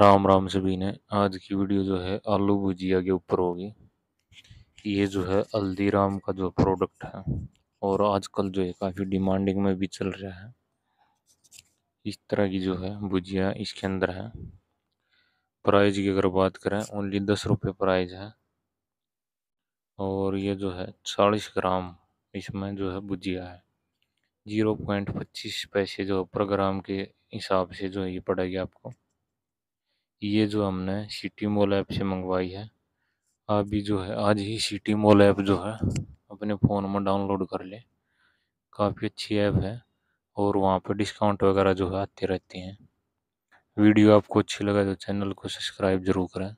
राम राम सभी ने आज की वीडियो जो है आलू भुजिया के ऊपर होगी ये जो है हल्दीराम का जो प्रोडक्ट है और आजकल जो है काफ़ी डिमांडिंग में भी चल रहा है इस तरह की जो है भुजिया इसके अंदर है प्राइस की अगर बात करें ओनली दस रुपये प्राइस है और ये जो है चालीस ग्राम इसमें जो है भुजिया है जीरो पॉइंट पच्चीस पैसे जो पर ग्राम के हिसाब से जो है ये पड़ेगी आपको ये जो हमने सिटी मॉल ऐप से मंगवाई है अभी जो है आज ही सिटी मॉल ऐप जो है अपने फ़ोन में डाउनलोड कर लें काफ़ी अच्छी ऐप है और वहाँ पर डिस्काउंट वगैरह जो है आते रहते हैं वीडियो आपको अच्छी लगा तो चैनल को सब्सक्राइब ज़रूर करें